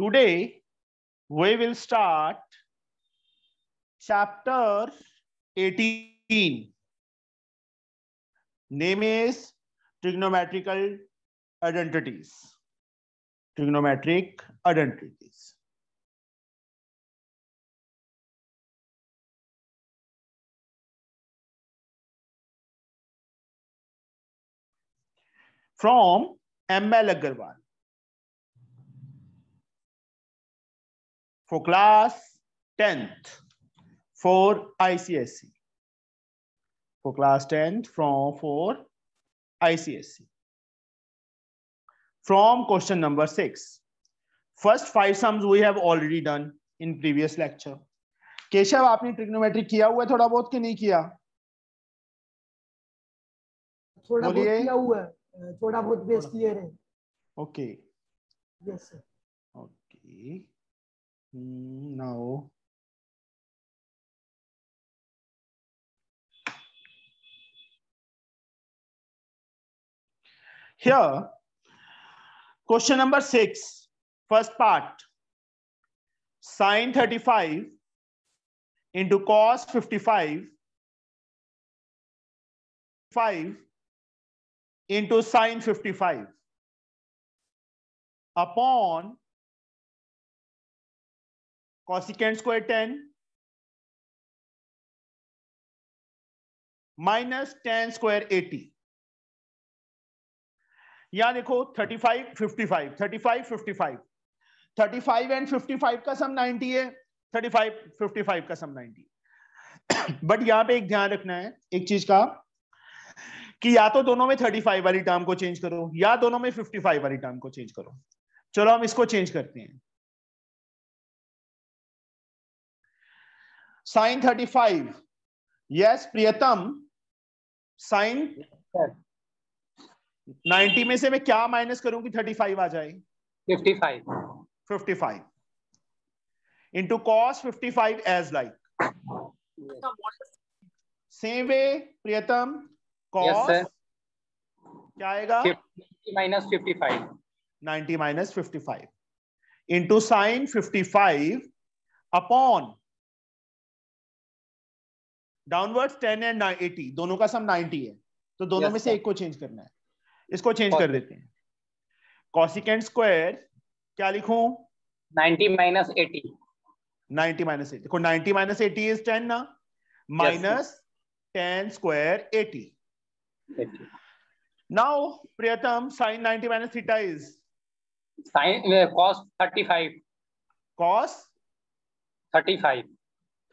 Today, we will start chapter 18. Name is Trigonometrical Identities. Trigonometric Identities. From ml Agarwal. for class 10th for ICSC. For class 10th from for ICSC. From question number six. First five sums we have already done in previous lecture. Keshav आपने trigonometry किया हुआ है थोड़ा बहुत कि नहीं किया थोड़ा बहुत किया हुआ है थोड़ा बहुत बेस क्लियर है okay yes sir okay Mm, no. Here, question number six, first part. Sine 35 into cos 55 5 into sine 55 upon cosecant square ten minus ten square eighty यहां देखो thirty five fifty five thirty five fifty five thirty five and fifty five का sum ninety है thirty five fifty five का sum ninety but यहां पे एक ध्यान रखना है एक चीज का कि या तो दोनों में थर्टी फाइव वाली टर्म को चेंज करो या दोनों में फिफ्टी फाइव वाली टर्म को चेंज करो चलो हम इसको चेंज करते हैं साइन थर्टी फाइव यस प्रियतम साइन नाइनटी में से मैं क्या माइनस करूंगी थर्टी फाइव आ जाए fifty five fifty five into cos fifty five as like same way Priyatam cos क्या आएगा minus fifty five ninety minus fifty five into sine fifty five upon downwards 10 and 80 दोनों का सम 90 है तो दोनों yes, में से एक को चेंज करना है इसको चेंज कर देते हैं कॉसिकेंट स्क्वायर क्या लिखूं 90 माइनस 80 90 माइनस 80 देखो 90 माइनस 80 इज 10 ना minus 10 square 80 80 now priyatam sin 90 minus theta is sin uh, cos 35 cos 35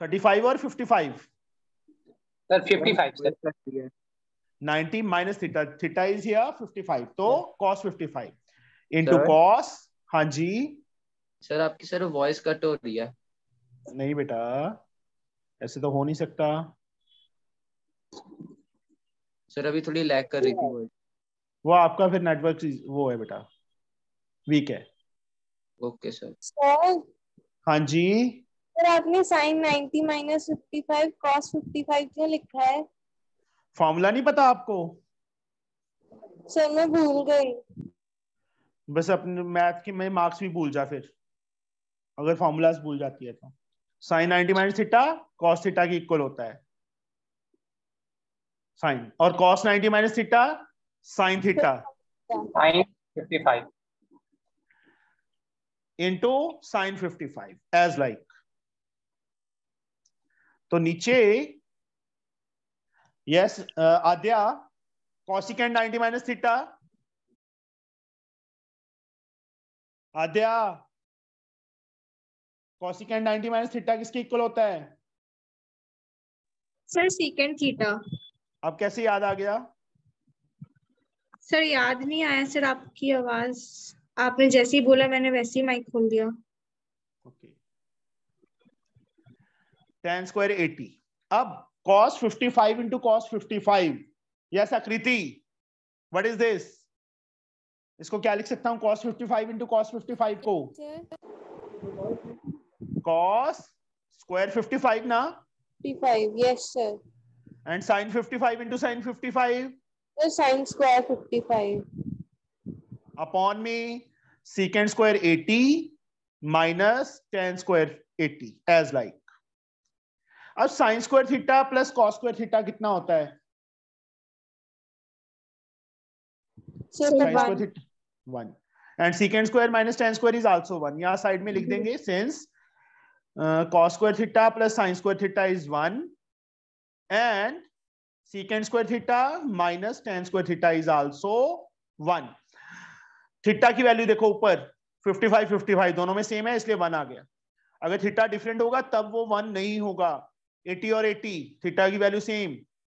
35 or 55 sir 55 sir 90 minus theta theta is here 55 तो cos 55 इनटू cos हां जी सर आपकी सर वॉइस कट हो रही है नहीं बेटा ऐसे तो हो नहीं सकता सर अभी थोड़ी लैग कर रही थी वो आपका फिर नेटवर्क वो है बेटा वीक है ओके सर हाँ जी सर आपने sine 90 minus fifty five cos fifty five क्यों लिखा है फॉर्मूला नहीं पता आपको सर मैं भूल गई बस अपने मैथ के मैं मार्क्स भी भूल जा फिर अगर फॉर्मूलाज भूल जाती है तो sine 90 minus theta cos theta के इक्वल होता है साइन और cos 90 minus theta sine theta sine 55 sine fifty 55 as like तो नीचे yes Aadya cosecant ninety minus theta Aadya cosecant ninety minus theta किसके इक्वल होता है सर सीकेंट थीटा अब कैसे याद आ गया सर याद नहीं आया सर आपकी आवाज आपने जैसे ही बोला मैंने वैसे ही माइक खोल दिया टेन स्क्वायर एटी अब cos fifty five into cos fifty five yes Akriti what is this इसको क्या लिख सकता हूँ cos fifty five into cos fifty five को कॉस स्क्वायर फिफ्टी फाइव ना fifty five yes sir and sine fifty five into sine fifty five sine square fifty five upon me secant square eighty minus ten square eighty as like अब sine square theta plus cos square theta कितना होता है and secant square minus ten square is also one यहाँ side में लिख mm-hmm. देंगे since cos square theta plus sine square theta is one and secant square theta minus ten square theta is also one theta की value देखो ऊपर 55 55 दोनों में same है इसलिए वन आ गया अगर थीटा डिफरेंट होगा तब वो वन नहीं होगा 80 और 80 थीटा की वैल्यू सेम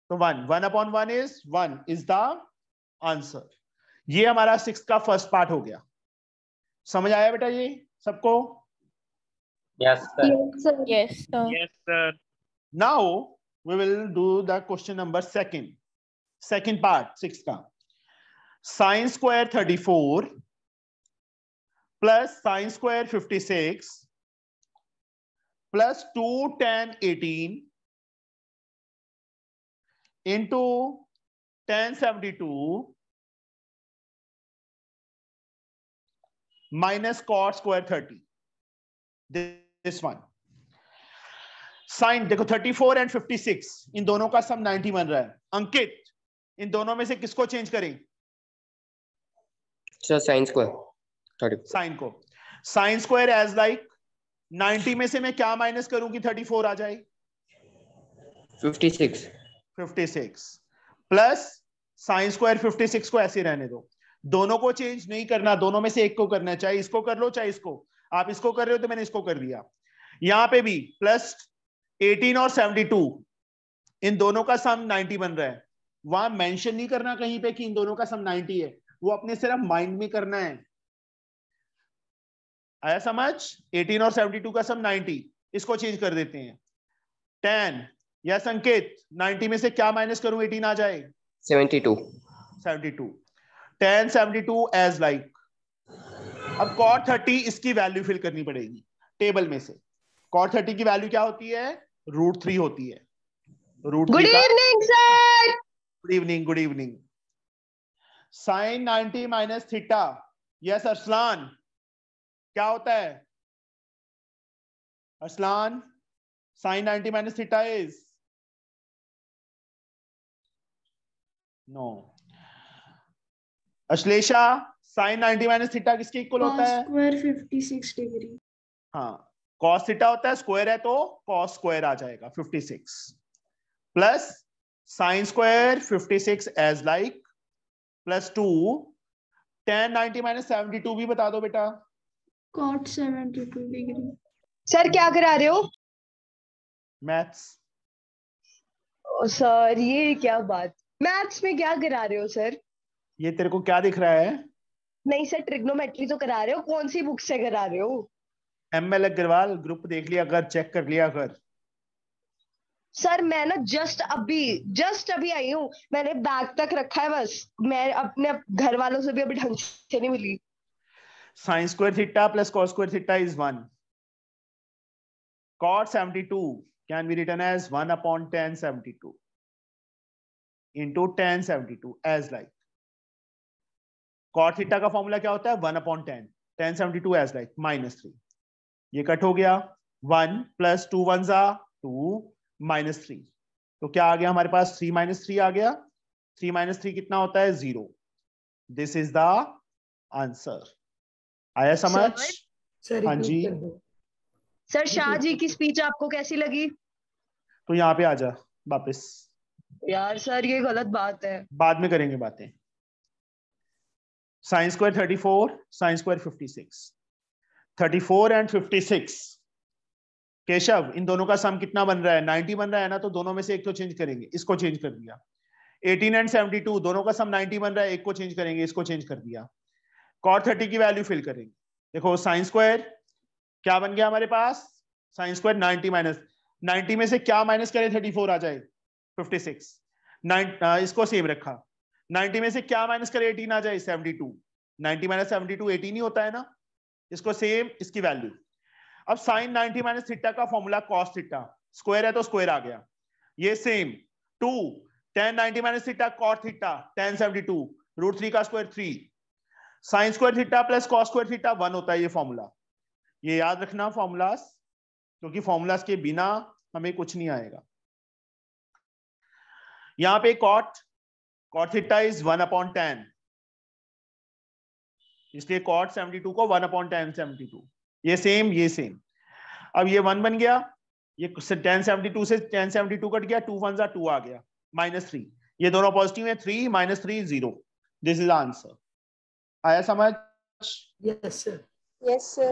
तो one one upon one is one is the answer ये हमारा सिक्स का फर्स्ट पार्ट हो गया समझ आया बेटा ये सबको yes sir yes sir now we will do the question number second second part six का sine square thirty four plus sine square fifty six plus two tan eighteen into tan seventy two minus cot square thirty this one sine देखो thirty four and fifty six इन दोनों का sum ninety बन रहा है अंकित इन दोनों में से किसको चेंज करें साइन स्क्वायर साइन को sine square as like ninety में से मैं क्या माइनस करूंगी फोर आ six fifty six plus sine square six को ऐसे रहने दो दोनों को चेंज नहीं करना दोनों में से एक को करना है चाहे इसको कर लो चाहे इसको आप इसको कर रहे हो तो मैंने इसको कर दिया यहां पे भी प्लस 18 और 72 इन दोनों का सम 90 बन रहा है वहां मेंशन नहीं करना कहीं पे कि इन दोनों का सम 90 है वो अपने सिर्फ माइंड में करना है आया समझ 18 और 72 का सम 90 इसको चेंज कर देते हैं टेन या संकेत 90 में से क्या माइनस करूं 18 आ जाए 72 72 10 टू एज लाइक अब कॉट थर्टी इसकी वैल्यू फिल करनी पड़ेगी टेबल में से कॉट थर्टी की वैल्यू क्या होती है रूट थ्री होती है root good evening sir good evening good evening sine 90 minus theta yes Arsalan क्या होता है Aslan sine ninety minus theta is no Ashlesha sine ninety minus theta किसके इक्वल हाँ, होता है स्क्वायर सिक्स डिग्री हाँ कॉस थीटा होता है स्क्वायर है तो कॉस स्क्वायर आ जाएगा fifty six plus sine square fifty six as like plus two tan ninety minus two भी बता दो बेटा कॉट 72 डिग्री सर क्या करा रहे हो मैथ्स सर ये क्या बात मैथ्स में क्या करा रहे हो सर ये तेरे को क्या दिख रहा है नहीं सर ट्रिग्नोमेट्री तो करा रहे हो कौन सी बुक से करा रहे हो एम एल अग्रवाल ग्रुप देख लिया कर चेक कर लिया कर सर मैं ना जस्ट अभी जस्ट अभी आई हूँ मैंने बैग तक रखा है बस मैं अपने घर वालों से भी अभी ढंग से नहीं मिली sin square theta plus cos square theta is 1. Cot 72 can be written as 1 upon tan 72 into tan 72 as like. Cot theta का फॉर्मूला क्या होता है 1 upon tan. tan 72 as like minus 3. ये कट हो गया 1 plus 2 वन जा two minus three तो क्या आ गया हमारे पास थ्री माइनस थ्री आ गया थ्री माइनस थ्री कितना होता है zero this is the answer आया समझ हाँ जी सर शाह जी की स्पीच आपको कैसी लगी तो यहाँ पे आ जा वापस यार सर ये गलत बात है बाद में करेंगे बातें sine square thirty four sine square fifty six thirty four and fifty six Keshav इन दोनों का सम कितना बन रहा है नाइनटी बन रहा है ना तो दोनों में से एक तो चेंज करेंगे इसको चेंज कर दिया एटीन एंड सेवेंटी टू दोनों का सम नाइनटी बन रहा है एक को चेंज करेंगे इसको चेंज कर दिया कॉर थर्टी की वैल्यू फिल करेंगे देखो साइन स्क्वायर क्या बन गया हमारे पास sine square ninety minus ninety में से क्या माइनस करें थर्टी फोर आ जाए फिफ्टी सिक्स इसको सेम रखा नाइनटी में से क्या माइनस करें एटीन आ जाए seventy two ninety minus seventy two eighteen ही होता है ना इसको सेम इसकी वैल्यू अब साइन नाइनटी माइनस थीटा का फॉर्मूला कॉस थीटा स्क्वायर है तो स्क्वायर आ गया ये same two tan ninety minus theta cot theta tan seventy two root three का square three sine square theta plus cos square theta one होता है ये फॉर्मूला ये याद रखना फॉर्मूलास क्योंकि फॉर्मूलास के बिना हमें कुछ नहीं आएगा यहां पे cot cot theta is one upon tan इसलिए कॉट सेवेंटी टू को one upon tan seventy two ये सेम ये सेम अब ये वन बन गया ये टेन सेवेंटी टू से टेन सेवेंटी टू कट गया टू वन जा टू आ गया माइनस थ्री ये दोनों पॉजिटिव है three minus three zero this is answer आया समझ yes sir yes sir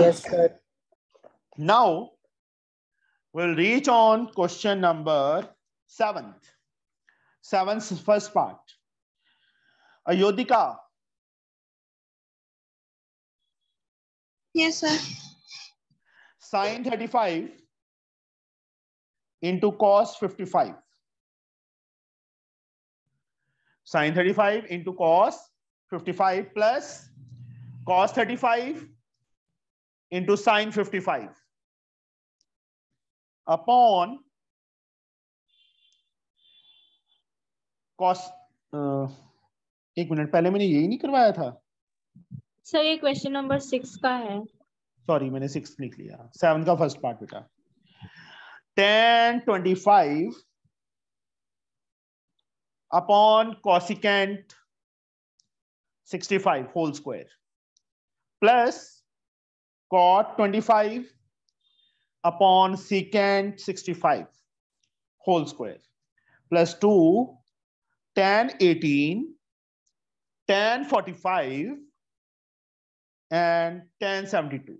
yes sir now we'll reach on question number 7th seventh first part ayodhika yes sir sine 35 into cos 55 sine 35 into cos 55 plus cos 35 into sin 55 upon cos uh, एक minute पहले मैंने यही नहीं करवाया था sir ये question number six का है सॉरी मैंने सिक्स लिख लिया सेवन का फर्स्ट पार्ट बेटा tan twenty five upon cosecant 65 whole square plus cot 25 upon secant 65 whole square plus 2 tan 18 tan 45 and tan 72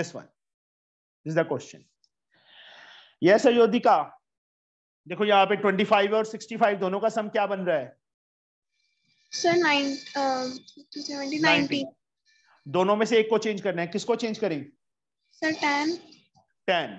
this one this is the question yes ayodhika देखो यहाँ पे 25 और 65 दोनों का सम क्या बन रहा है सर नाइन um, दोनों में से एक को चेंज करना है किसको चेंज करें sir tan tan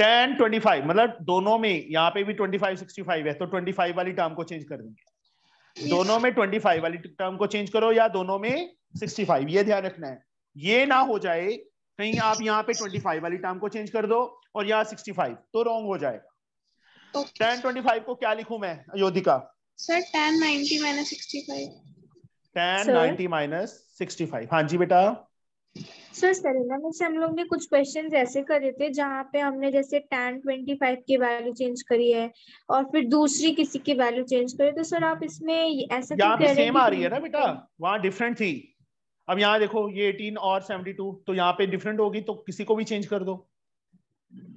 tan twenty five मतलब दोनों में यहाँ पे भी ट्वेंटी फाइव सिक्सटी फाइव है तो ट्वेंटी फाइव वाली टर्म को चेंज कर देंगे दोनों में ट्वेंटी फाइव वाली टर्म को चेंज करो या दोनों में सिक्सटी फाइव ये ध्यान रखना है ये ना हो जाए कहीं आप यहाँ पे ट्वेंटी फाइव वाली टर्म को चेंज कर दो और यहाँ सिक्सटी फाइव तो रॉन्ग हो जाएगा टेन ट्वेंटी फाइव को क्या लिखू मैं Ayodhika sir tan ninety minus sixty five tan ninety minus sixty five हाँ जी बेटा सर सरेना में से हम लोग ने कुछ क्वेश्चन ऐसे करे थे जहाँ पे हमने जैसे टेन ट्वेंटी फाइव की वैल्यू चेंज करी है और फिर दूसरी किसी की वैल्यू चेंज करी तो सर आप इसमें ऐसा यहाँ पे सेम आ रही है ना बेटा वहाँ डिफरेंट थी अब यहाँ देखो ये 18 और 72 तो यहाँ पे डिफरेंट होगी तो किसी को भी चेंज कर दो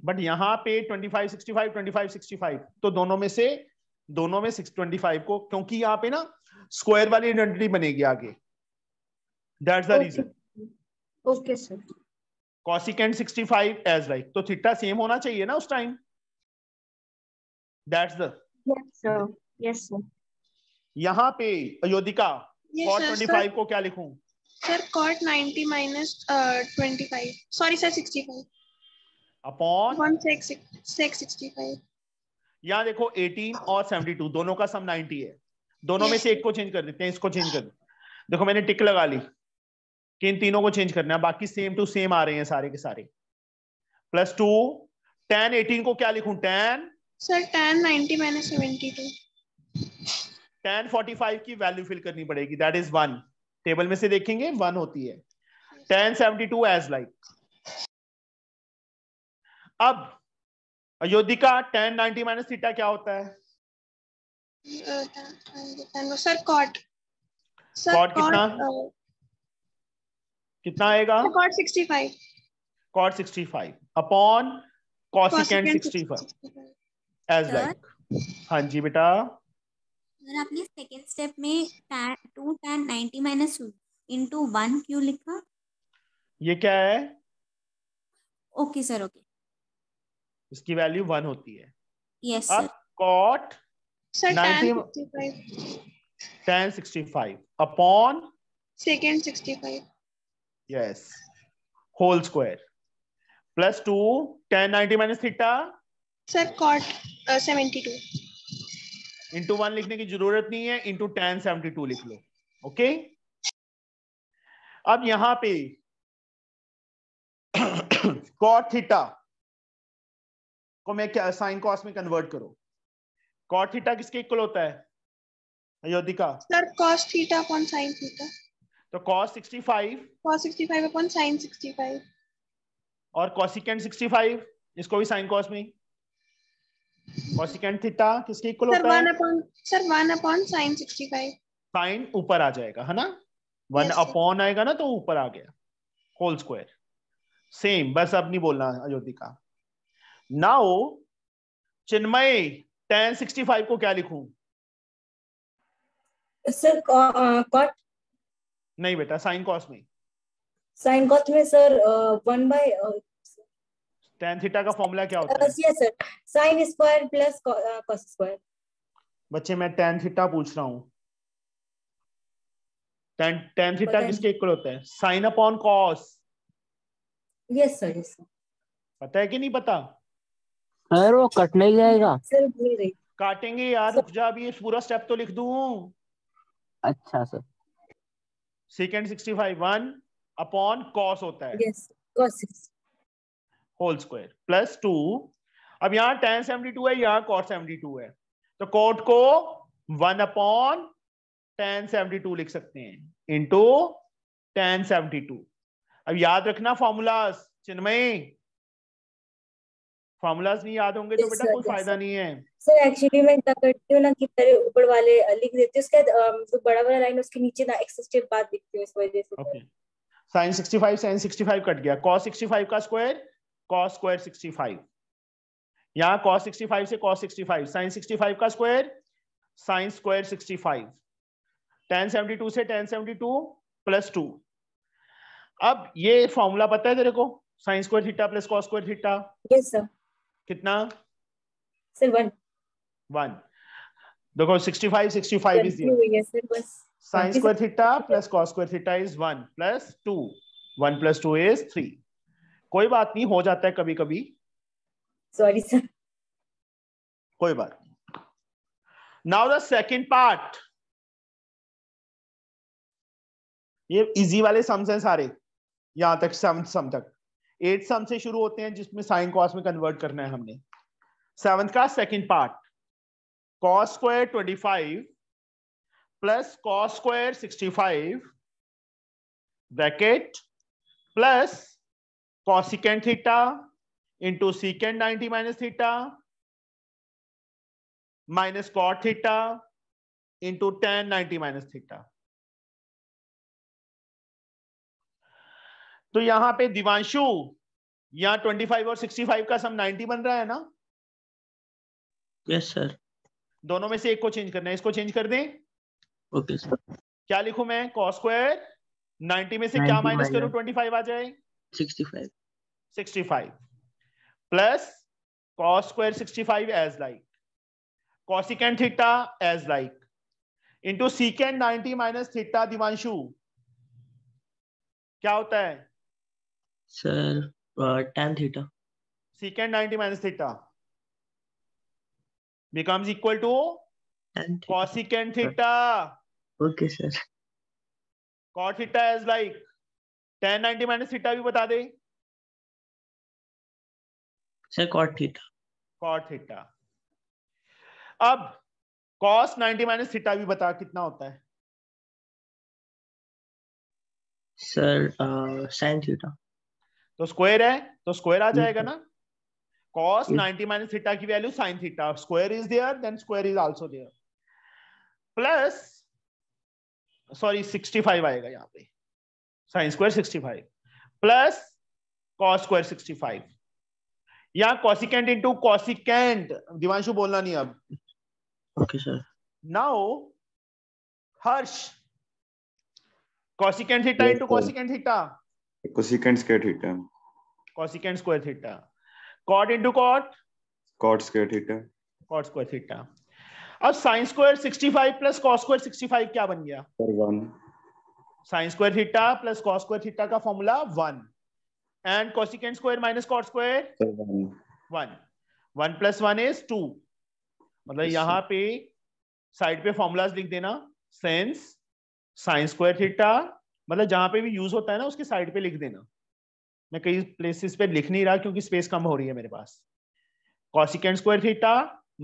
बट यहाँ पे 25 65 25 65 तो दोनों में से दोनों में 625 को क्योंकि यहाँ पे ना स्क्वायर वाली आइडेंटिटी बनेगी आगे that's the reason okay sir cosecant 65 as like तो थीटा सेम होना चाहिए ना उस time that's the yes sir यहाँ पे अयोधिका कॉट ट्वेंटी फाइव को क्या लिखूं sir cot ninety minus twenty five sorry sir sixty five upon one sec sixty five यहाँ देखो 18 और 72 दोनों का सम 90 है दोनों में से एक को चेंज कर देते हैं इसको चेंज कर देते देखो मैंने टिक लगा ली कि इन तीनों को चेंज करना है बाकी सेम टू सेम आ रहे हैं सारे के सारे प्लस टू टेन एटीन को क्या लिखू tan sir tan ninety minus seventy two tan forty five की वैल्यू फिल करनी पड़ेगी दैट इज वन टेबल में से देखेंगे वन होती है tan seventy two as like अब Ayodhika tan ninety minus theta क्या होता है सर कॉट कॉट कितना कितना आएगा cot sixty five cot sixty five upon cosecant sixty five as like हाँ जी बेटा सर आपने सेकेंड स्टेप में two tan ninety minus into one क्यों लिखा ये क्या है ओके सर ओके इसकी वैल्यू वन होती है yes, अब cot tan sixty five upon second sixty five yes whole square plus two tan ninety minus theta sir cot seventy two into one लिखने की जरूरत नहीं है इंटू टेन सेवेंटी टू लिख लो ओके okay? अब यहां पे कॉट थीटा को मैं क्या साइन कॉस में कन्वर्ट करो कॉट थीटा किसके इक्वल होता है Ayodhika sir cos theta upon sine theta तो कॉस 65 कॉस 65 अपॉन साइन 65 और कोसेकेंट 65 इसको भी साइन कॉस में कोसेकेंट थीटा किसके इक्वल होता है sir 1 upon sir 1 upon sine 65 sine ऊपर आ जाएगा है ना 1 yes, अपॉन आएगा ना तो ऊपर आ गया होल स्क्वायर सेम बस अब नहीं बोलना Ayodhika now Chinmay tan sixty five को क्या लिखूं सर कॉट uh, नहीं बेटा साइन कॉस में साइन कॉस में sir one by tan theta का फॉर्मूला क्या होता है yes sir sine square plus cos square बच्चे मैं टेन थीटा पूछ रहा हूँ टेन टेन थीटा किसके इक्वल होता है sine upon cos yes sir yes sir पता है कि नहीं पता अरे वो कट नहीं जाएगा काटेंगे यार रुक जा अभी पूरा स्टेप तो लिख दूं अच्छा sir second sixty five one upon cos होता है होल स्क्वायर प्लस टू अब यहाँ टेन सेवेंटी टू है यहाँ कॉट सेवेंटी टू है तो कोट को one upon tan seventy two लिख सकते हैं इंटू टेन सेवेंटी टू अब याद रखना फॉर्मूलास चिन्मयी फॉर्मूलाज नहीं याद होंगे तो बेटा कोई फायदा नहीं है सर एक्चुअली मैं क्या करती हूँ ना कि पहले ऊपर वाले लिख देती हूँ उसके जो बड़ा वाला लाइन उसके नीचे ना एक्सेस के बाद लिखती हूँ इस वजह से ओके sin 65 sin 65 कट गया cos 65 का स्क्वायर cos स्क्वायर 65 यहाँ cos 65 से cos 65 sin 65 का स्क्वायर sin स्क्वायर 65 tan 72 से tan 72 प्लस टू अब ये फॉर्मूला पता है तेरे को sin square theta plus cos square theta yes sir कितना सर वन वन देखो sixty five is sine square theta plus cos square theta is one plus two one plus two is three कोई बात नहीं हो जाता है कभी कभी सॉरी सर कोई बात नहीं नाउ द सेकंड पार्ट ये इजी वाले सम्स हैं सारे यहां तक सेवन सम तक एट सम से शुरू होते हैं जिसमें साइन कॉस में कन्वर्ट करना है हमने सेवंथ का second part cos square twenty five plus cos square sixty five bracket plus cosecant theta into secant ninety minus theta minus cot theta into tan ninety minus theta तो यहां पे दिवांशु यहाँ 25 और 65 का सम 90 बन रहा है ना यस yes, सर दोनों में से एक को चेंज करना है इसको चेंज कर दें ओके okay, सर क्या लिखू मैं कॉस स्क्वायर 90 में से 90 क्या माइनस करूं 25 आ जाए 65 65 plus cos square 65 as like cosecant theta as like into secant 90 minus theta Divanshu क्या होता है sir tan theta secant ninety minus theta becomes equal to cosecant theta okay sir cot theta is like tan ninety minus theta भी बता दे sir cot theta cot theta अब cos ninety minus theta भी बता कितना होता है sir sine theta तो स्क्वायर है तो स्क्वायर आ जाएगा ना कॉस नाइनटी माइनस थीटा की value sine theta square is there then square is also there plus sorry sixty five आएगा यहाँ पे sine square sixty five plus cos square sixty five या कॉसिकेंट इंटू कॉसिकेंट दिवानशु बोलना नहीं अब okay sir now Harsh cosecant theta into cosecant theta cosecant square theta cosecant square theta cot into cot cot square theta cot square theta अब sine square 65 plus cos square 65 क्या बन गया 1 sine square theta plus cos square theta का formula one and cosecant square minus cot square 1 1 plus 1 is 2 मतलब यहां पे side पे formulas लिख देना सेंस साइन स्क्वायर थीटा मतलब जहां पे भी यूज होता है ना उसके साइड पे लिख देना मैं कई प्लेसेस पे लिख नहीं रहा क्योंकि स्पेस कम हो रही है मेरे पास cosecant square theta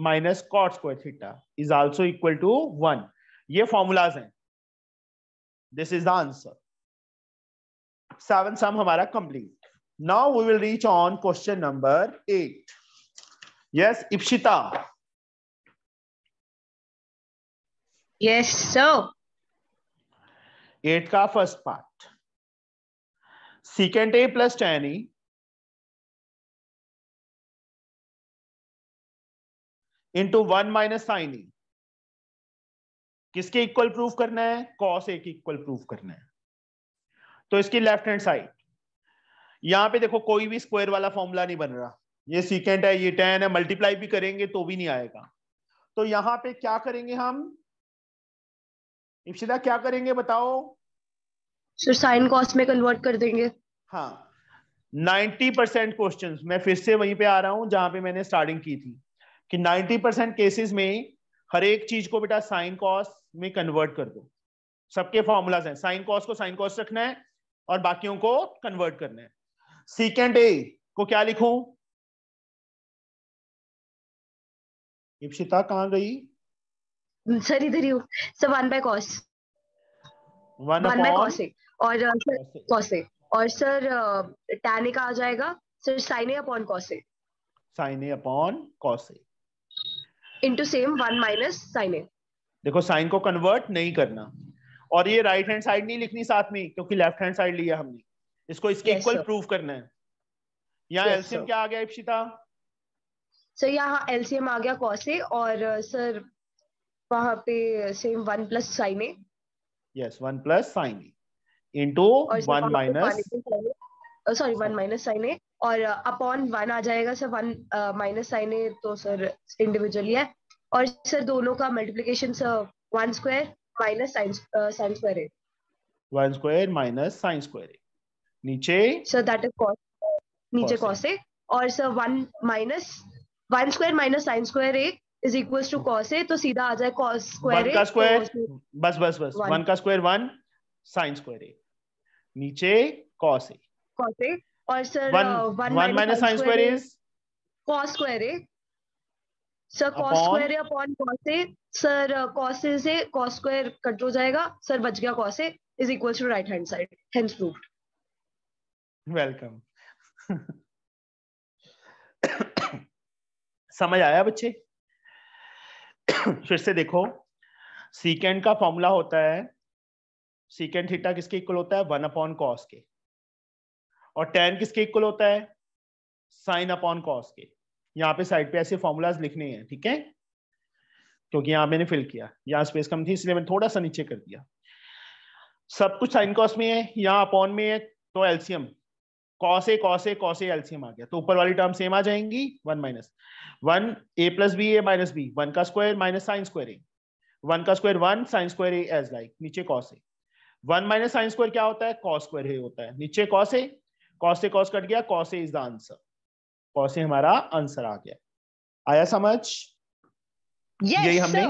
minus cot square theta is also equal to one ये फॉर्मूलाज हैं this is the answer seven sum हमारा complete now we will reach on question number eight yes Ipshita yes sir eight का first part secant A plus tan A into one minus sine A किसके equal proof करना है cos A की equal proof करना है तो इसकी left hand side यहां पे देखो कोई भी स्क्वायर वाला फॉर्मूला नहीं बन रहा ये सीकेंड है ये टेन है मल्टीप्लाई भी करेंगे तो भी नहीं आएगा तो यहां पे क्या करेंगे हम इप्सिदा क्या करेंगे बताओ सर साइन कॉस में कन्वर्ट कर देंगे हाँ नाइन्टी परसेंट क्वेश्चन मैं फिर से वहीं पे आ रहा हूँ जहां पे मैंने स्टार्टिंग की थी कि नाइन्टी परसेंट केसेस में हर एक चीज को बेटा साइन कॉस में कन्वर्ट कर दो सबके फॉर्मूलाज हैं साइन कॉस को साइन कॉस रखना है और बाकियों को कन्वर्ट करना है सीकेंड ए को क्या लिखू इप्सिता कहाँ गई सर इधर ही हूँ sir one by cos one by cos और uh, सर कौसे और सर टैन का आ जाएगा sir sine A upon cos A sine A upon cos A into same one minus sine A देखो साइन को कन्वर्ट नहीं करना और ये राइट हैंड साइड नहीं लिखनी साथ में क्योंकि लेफ्ट हैंड साइड लिया हमने इसको इसके इक्वल yes, प्रूव करना है यहाँ एलसीएम yes, क्या आ गया इप्सिता सर यहाँ एलसीएम आ गया कौसे और सर uh, वहां पे same one plus sine A yes one plus sine A into one minus sorry one minus sine A और अपॉन वन आ जाएगा sir one minus sine A तो सर इंडिविजुअली है और सर दोनों का multiplication sir one square minus sine square one square minus sine square नीचे sir that is cos नीचे कॉस ए और sir one minus one square minus sine square A is equal to cos A तो सीधा आ जाए cos square ए का square तो बस बस बस वन का square one sine square A नीचे कॉस ए कॉस ए और sir one minus sine square is cos square A sir cos square upon cos A sir cos A से cos square cut हो जाएगा sir बच गया cos A is equal to right hand side hence welcome समझ आया बच्चे फिर से देखो सीकेंड का फॉर्मूला होता है सीकेंड थीटा किसके इक्वल होता है वन अपॉन कॉस के और टेन किसके इक्वल होता है साइन अपॉन कॉस के यहाँ पे साइड पे ऐसे फॉर्मूलाज लिखने हैं ठीक है क्योंकि यहाँ मैंने फिल किया यहाँ स्पेस कम थी इसलिए मैंने थोड़ा सा नीचे कर दिया सब कुछ साइन कॉस में है यहाँ अपॉन में है तो LCM cos A cos A cos LCM आ गया तो ऊपर वाली टर्म सेम आ जाएंगी one minus one A plus B A minus B one का square minus sine square A one का square one sine square A as like नीचे cos A one minus sine square क्या होता है cos square ही होता है नीचे कॉस ए कॉस से कॉस कट गया cos is the answer cos A हमारा आंसर आ गया आया समझ yes, यही हमने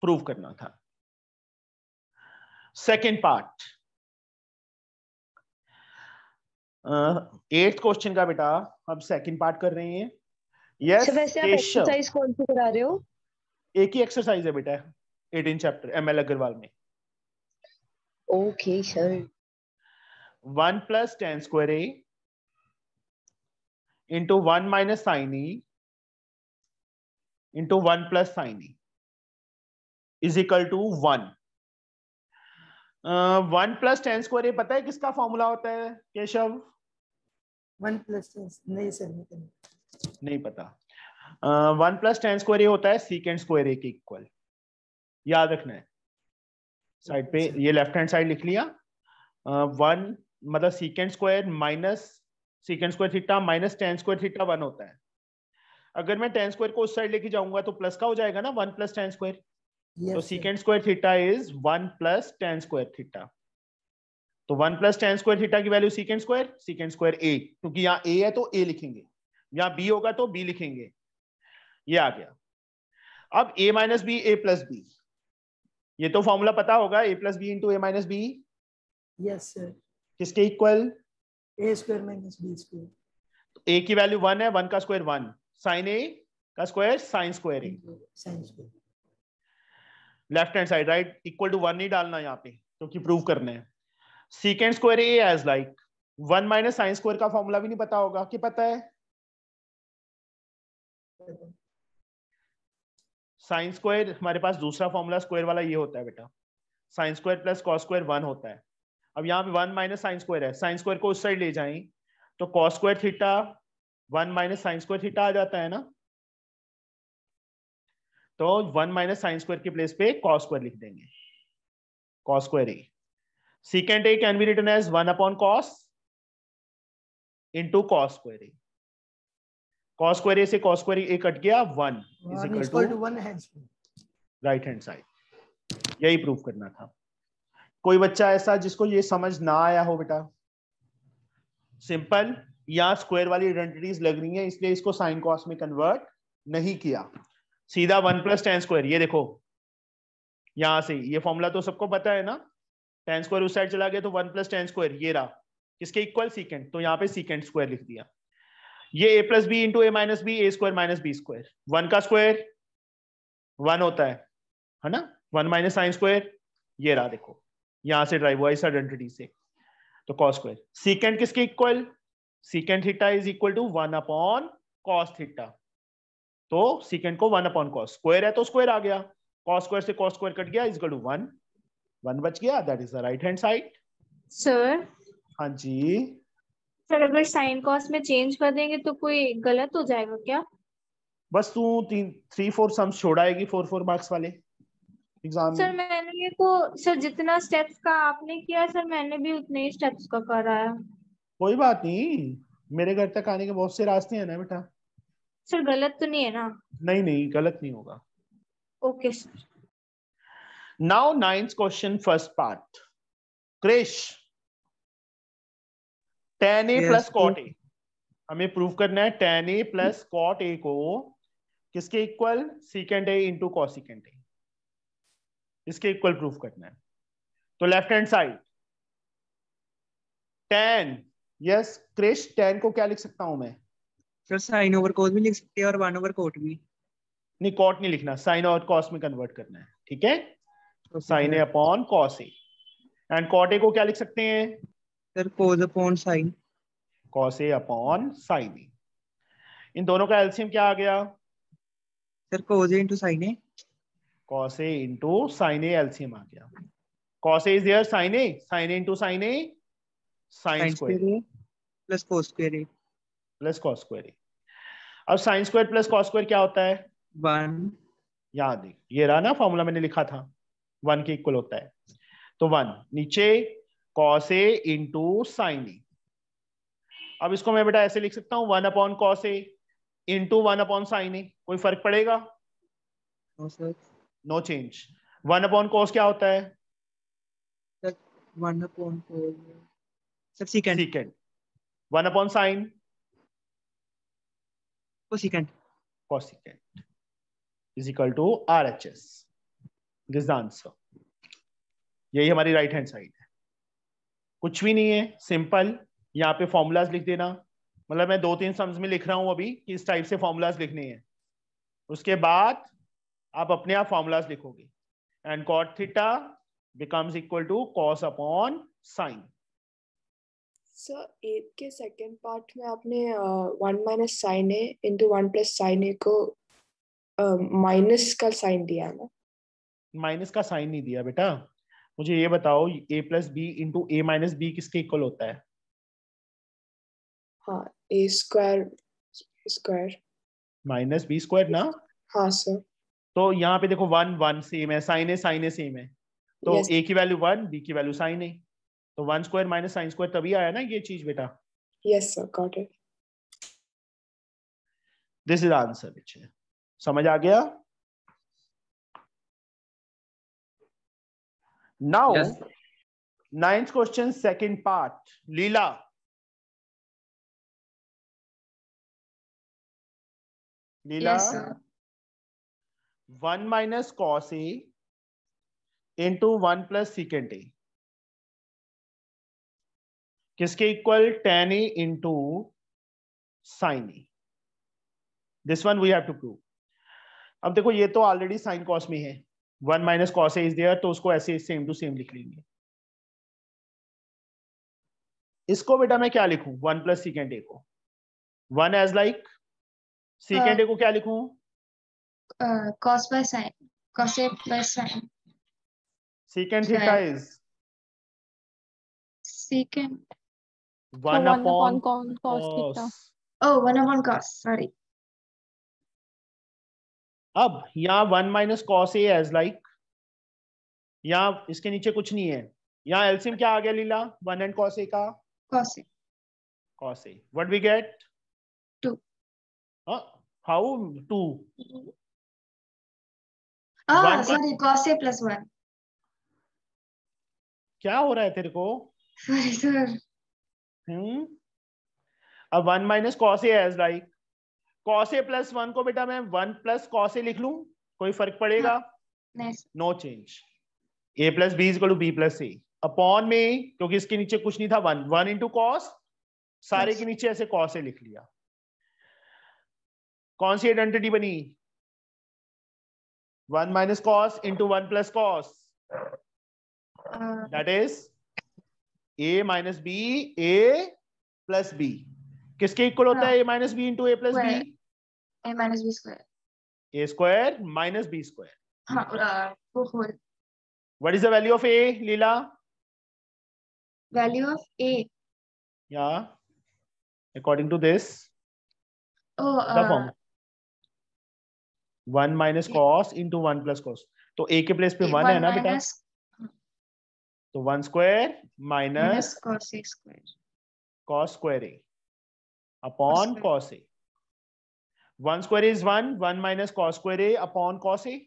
प्रूव करना था सेकेंड पार्ट एट्थ क्वेश्चन का बेटा हम सेकेंड पार्ट कर रहे हैं यस अच्छा, एक्सरसाइज कौन सी करा रहे हो एक ही एक्सरसाइज है बेटा eighteen chapter M L Agarwal में Okay, sir. 1 plus tan square A into 1 minus sine E into 1 plus sine E is equal to 1. One plus tan square A पता है किसका फॉर्मूला होता है केशव वन प्लस नहीं सर नहीं पता one plus tan square A होता है सीकेंड स्क्वायर ए के इक्वल याद रखना है साइड पे ये लेफ्ट हैंड साइड लिख लिया वन uh, मतलब secant square minus secant square theta minus ten square theta one होता है अगर मैं टेन स्क्वायर को उस साइड लेके जाऊंगा तो प्लस का हो जाएगा ना वन प्लस टेन स्क्वायर तो secant square theta is one plus tan square theta तो one plus tan square theta की value secant square secant square A क्योंकि यहाँ ए है तो ए लिखेंगे यहाँ बी होगा तो बी लिखेंगे ये आ गया अब A minus B A plus B ये तो फॉर्मूला पता होगा A plus B into A minus B yes sir किसके equal A square minus B square A की वैल्यू वन है वन का स्क्वायर वन साइन ए का square sine square A sine square left hand side right equal to one नहीं डालना यहाँ पे क्योंकि तो प्रूव करना है secant square A as like one minus sine square का फॉर्मूला भी नहीं पता होगा कि पता है साइंस स्क्वायर हमारे पास दूसरा फॉर्मूला स्क्वायर वाला ये होता है बेटा sine square plus cos square one होता है अब यहाँ पे वन माइनस साइंस स्क्वायर है साइंस स्क्वायर को उस साइड ले जाए तो cos square theta one minus sine square theta आ जाता है ना तो वन माइनस साइंस स्क्वायर की प्लेस पे कॉस स्क्वायर लिख देंगे cos square A secant a can be written as 1 upon cos into cos square A cos square से कॉस क्वेरी a कट गया one is equal to one right hand side यही proof करना था कोई बच्चा ऐसा जिसको ये समझ ना आया हो बेटा सिंपल या स्क्वायर वाली आइडेंटिटीज लग रही है इसलिए इसको साइन कॉस में कन्वर्ट नहीं किया सीधा वन प्लस टेन स्क्वायर ये देखो यहां से ये फॉर्मूला तो सबको पता है ना टेन स्क्वायर उस साइड चला गया तो वन प्लस टेन स्क्वायर ये रहा किसके इक्वल सीकेंड तो यहाँ पे सीकेंड स्क्वायर लिख दिया ये A plus B into A minus B A square minus B square one का स्क्वायर वन होता है है ना वन माइनस साइन स्क्वायर ये रहा देखो यहां से ड्राइव हुआ इस आइडेंटिटी से तो कॉस स्क्वायर सीकेंड किसके equal secant theta is equal to one upon cos theta तो सीकेंड को वन अपॉन कॉस स्क्वायर है तो स्क्वायर आ गया कॉस स्क्वायर से कॉस स्क्वायर कट गया इज टू वन वन बच गया that is the right hand side sir हाँ जी सर अगर साइन कॉस में चेंज कर देंगे तो कोई गलत हो जाएगा क्या बस तू तीन थ्री फोर सम्स छोड़ आएगी फोर फोर मार्क्स वाले एग्जाम सर मैंने ये को तो, सर जितना स्टेप्स का आपने किया सर मैंने भी उतने ही स्टेप्स का करा है कोई बात नहीं मेरे घर तक आने के बहुत से रास्ते हैं ना बेटा सर गलत तो नहीं है ना नहीं नहीं गलत नहीं होगा okay sir now ninth question first part Krish tan A plus cot A हमें प्रूव करना है tan A plus cot A को किसके equal secant A into cosecant A इसके इक्वल प्रूफ करना है तो left hand side tan yes Krish tan को क्या लिख सकता हूं मैं सर साइन ओवर कोस भी लिख सकते हैं और वन ओवर कोट भी नहीं कोट नहीं लिखना साइन और कॉस में कन्वर्ट करना है ठीक है sine A upon cos A and cot A को क्या लिख सकते हैं सर cos अपॉन sin cos a अपॉन sin a इन दोनों का एलसीएम क्या आ गया sir cos a into sin a cos a into sin a LCM आ गया cos a is there sin a sin a into sin a sin square plus cos square a plus cos square a अब sin square plus cos square क्या होता है 1 याद ये रहा ना फॉर्मूला मैंने लिखा था वन के इक्वल होता है तो वन नीचे cos A into sine A अब इसको मैं बेटा ऐसे लिख सकता हूं one upon cos A into one upon sine A कोई फर्क पड़ेगा no change one upon cos क्या होता है आंसर यही हमारी राइट हैंड साइड कुछ भी नहीं है सिंपल यहाँ पे फॉर्मूलाज लिख देना मतलब मैं दो तीन सम्स में लिख रहा हूँ अभी कि इस टाइप से फॉर्मूलाज लिखने हैं उसके बाद आप अपने आप फॉर्मूलाज लिखोगे and cot theta becomes equal to cos upon sine sir eight के सेकंड पार्ट में आपने one minus sine A into one plus sine A को माइनस uh, का साइन दिया ना माइनस का साइन नहीं दिया बेटा मुझे ये बताओ A plus B into A minus B किसके इक्वल होता है हाँ स्क्वायर माइनस बी स्क्वायर ना हाँ सर तो यहाँ पे देखो वन वन सेम है sine A sine A same है तो ए yes. की वैल्यू वन बी की वैल्यू साइन ए तो one square minus sine square तभी आया ना ये चीज बेटा yes sir got it this is answer समझ आ गया Now, yes. ninth question, second part. Leela. Leela. Yes, one minus cos A into one plus secant A. किसके equal tan A into sine A this one we have to prove अब देखो ये तो already sine cos में है one minus cos A is there तो उसको ऐसे सेम टू सेम लिख लेंगे इसको बेटा मैं क्या लिखूं वन प्लस सीकेंड ए को one as like secant A को क्या लिखूं cos by sine cos A by sine secant theta is secant one upon cos theta oh one upon cos sorry अब यहाँ one minus cos A as like यहाँ इसके नीचे कुछ नहीं है यहां एल्सियम क्या आ गया Leela one and cos A का cos A cos A what we get to how to sorry cos A plus one क्या हो रहा है तेरे को सॉरी सर हम्म अब one minus cos A as like cos A plus one को बेटा मैं वन प्लस कॉसे लिख लू कोई फर्क पड़ेगा no change A plus B is equal to B plus A upon में क्योंकि इसके नीचे कुछ नहीं था वन वन इंटू कॉस सारे yes. के नीचे ऐसे कॉस लिख लिया कौन सी आइडेंटिटी बनी one minus cos into one plus cos that is A minus B A plus B किसके इक्वल होता है A minus B into A plus B A minus B square A square minus B square what is the value of A Leela value of a yeah according to this oh uh, the form 1 minus cos into 1 plus cos तो a के place पे 1 है ना बेटा तो 1 square minus cos a square cos square a upon cos a 1 square is 1, one minus cos square A upon cos A.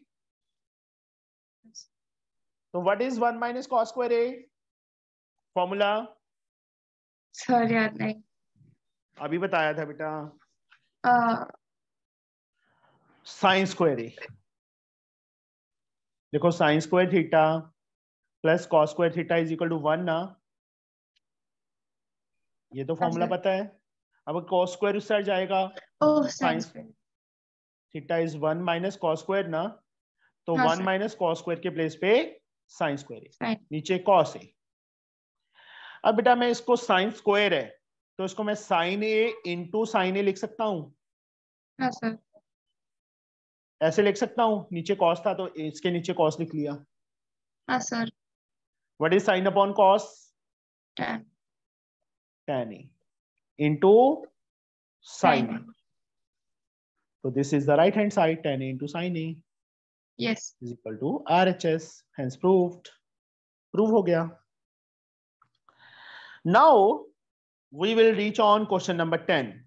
So what is 1 minus cos square A? Formula? Sir, याद नहीं. अभी बताया था बेटा. Uh... साइन स्क्वायर ए देखो sine square theta plus cos square theta is equal to one ना ये तो फॉर्मूला अच्छा। पता है अब कॉस स्क्वायर उस साइड जाएगा oh sine is one minus cos square cos square के कॉस है तो इसको मैं साइन ए लिख सकता हूँ हाँ, ऐसे लिख सकता हूँ नीचे कॉस था तो इसके नीचे कॉस लिख लिया sir what is sine upon cos tan tan into sine So this is the right hand side, tan A into sin A. Yes. Is equal to RHS, hence proved. Prove ho gaya. Now we will reach on question number 10.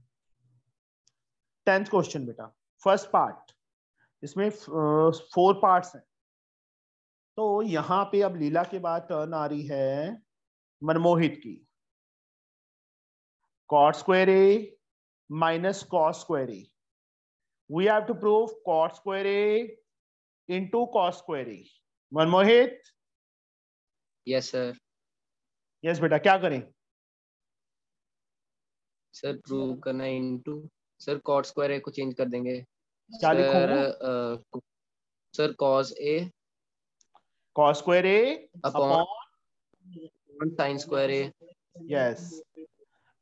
10th question beta. First part. इसमें four parts हैं तो यहाँ पे अब लीला के बाद turn आ रही है मनमोहित की cot square A minus cos square A we have to prove cot square A into cos square A. manmohit yes sir yes beta kya kare sir prove karna into sir cot square A ko change kar denge kya sir sir cos A cos square A upon, upon sin square A yes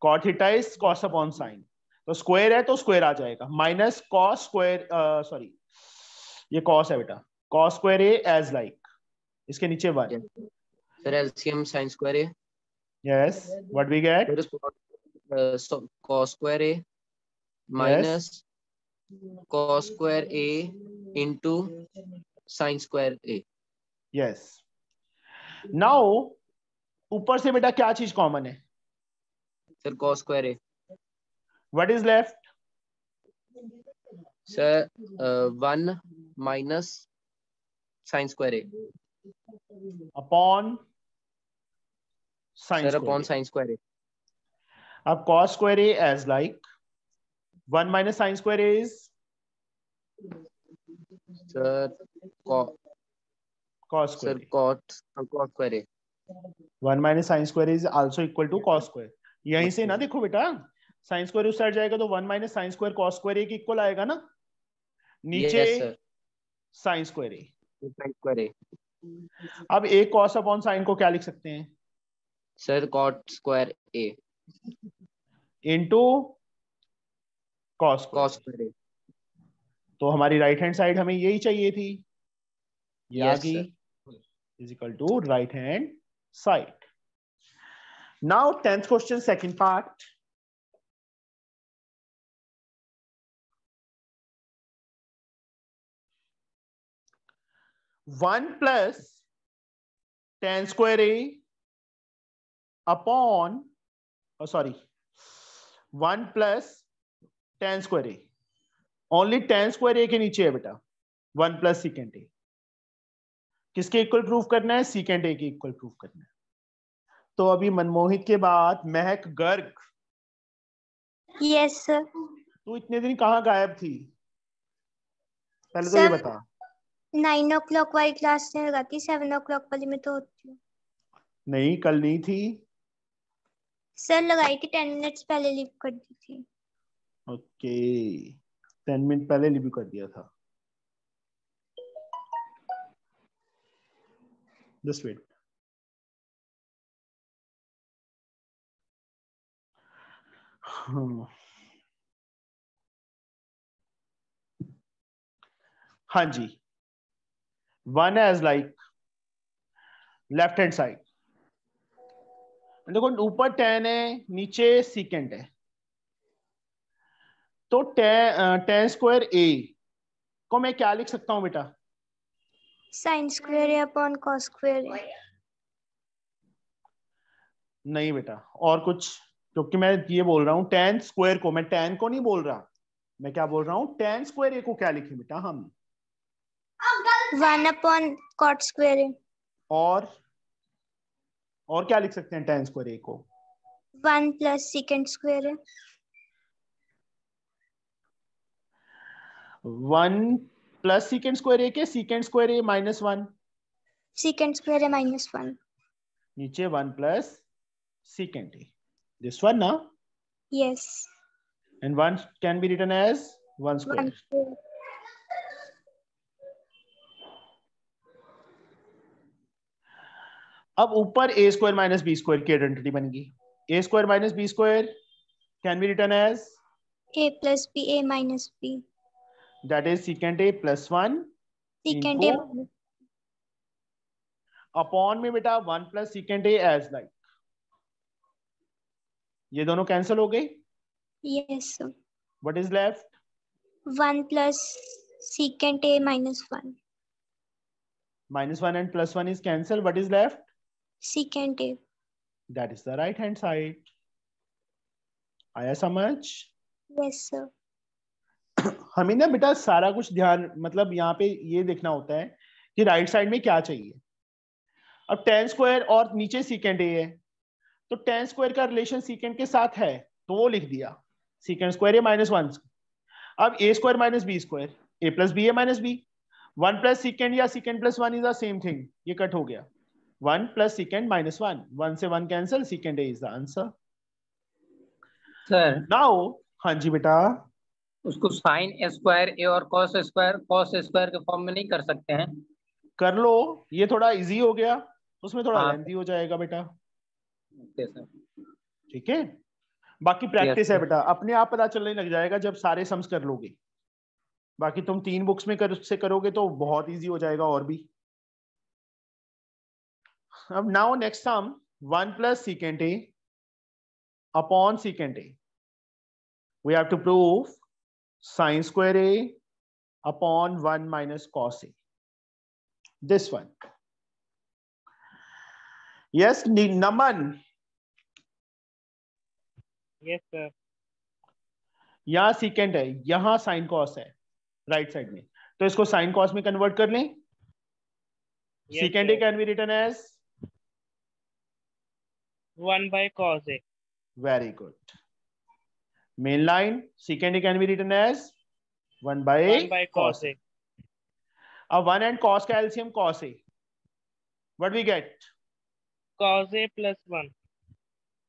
cot theta is cos upon sin तो square है तो square आ जाएगा minus cos square sorry ये cos है बेटा cos square A as like इसके नीचे one sir LCM sine square A yes what we get cos square A minus cos square A into sine square A yes now ऊपर से बेटा क्या चीज कॉमन है sir cos square A what is left sir uh, 1 minus sin square a upon sin sir, upon sin square a ab cos square a as like 1 minus sin square a is sir cos cos square sir cos cos square a 1 minus sin square is also equal to cos square यहीं से ना देखो बेटा sine square उस side जाएगा तो one minus sine square cos square एक equal आएगा ना नीचे sine square A sine square A अब ए कॉस अपॉन साइन को क्या लिख सकते हैं sir cot square A into cos cos square A तो हमारी राइट हैंड साइड हमें यही चाहिए थी ये equal to right hand side now tenth question second part one plus tan square A upon sorry one plus tan square A only tan square A के नीचे है बेटा वन प्लस सीकेंट ए किसके इक्वल प्रूफ करना है secant A के equal proof करना है तो अभी मनमोहित के बाद महक गर्ग यस yes, सर तू इतने दिन कहाँ गायब थी पहले तो ये बता नाइन ओ क्लॉक वाली क्लास नहीं लगाती सेवन ओ क्लॉक वाली में तो होती है नहीं कल नहीं थी सर लगाई थी टेन मिनट पहले लीव कर दी थी ओके टेन मिनट पहले लीव कर दिया था just wait हाँ जी one as like left hand side देखो ऊपर टेन है नीचे सीकेंट है तो टेन टेन स्क्वायर ए को मैं क्या लिख सकता हूं बेटा sine square A upon cos square A नहीं बेटा और कुछ क्योंकि मैं ये बोल रहा हूं टेन स्क्वायर को मैं टेन को नहीं बोल रहा मैं क्या बोल रहा हूं टेन स्क्वायर ए को क्या लिखे बेटा हम वन अपॉन कॉट स्क्वायर और और क्या लिख सकते हैं टेन स्क्वायर ए को one plus secant square one plus secant square A के secant square A minus one secant square A minus one नीचे one plus secant A this one ना yes and one can be written as one square, अब ऊपर A square minus B square की identity बन गई A square minus B square can be written as A plus B A minus B that is secant A plus one secant A upon में बेटा one plus secant A as like ये दोनों cancel हो गए yes what is left one plus secant A minus one minus one and plus one is cancel what is left secant a That is the right hand side. आया समझ yes, sir. हमें ना बेटा सारा कुछ ध्यान मतलब यहाँ पे ये देखना होता है कि राइट साइड में क्या चाहिए अब टेन स्क्वायर और नीचे सीकेंड ए है तो टेन स्क्वायर का रिलेशन सीकेंड के साथ है तो वो लिख दिया secant square A minus one अब A square minus B square A plus B A minus B one plus secant या secant plus one is the same thing ये कट हो गया one plus secant minus one. One से one cancel, secant A is the answer. Sir. Now, हाँ जी बेटा उसको sign square A और कॉस स्क्वायर कॉस स्क्वायर के फॉर्म में नहीं कर सकते हैं कर लो ये थोड़ा इजी हो गया उसमें थोड़ा हाँ। हो जाएगा बेटा ठीक है बाकी प्रैक्टिस है बेटा अपने आप पता चलने लग जाएगा जब सारे सम्स कर लोगे बाकी तुम तीन बुक्स में कर, से करोगे तो बहुत इजी हो जाएगा और भी अब नाउ नेक्स्ट हम one plus secant A upon secant A we have to prove sine square A upon one minus cos A this one yes Naman yes sir यहां सीकेंड है यहां साइन कॉस है राइट right साइड में तो इसको sine cos में convert कर लें secant A can be written as 1 by cos A. Very good. Main line, secant A can be written as 1 by, 1 by cos, cos A. A 1 and cos ka LCM cos A. What we get? Cos A plus 1.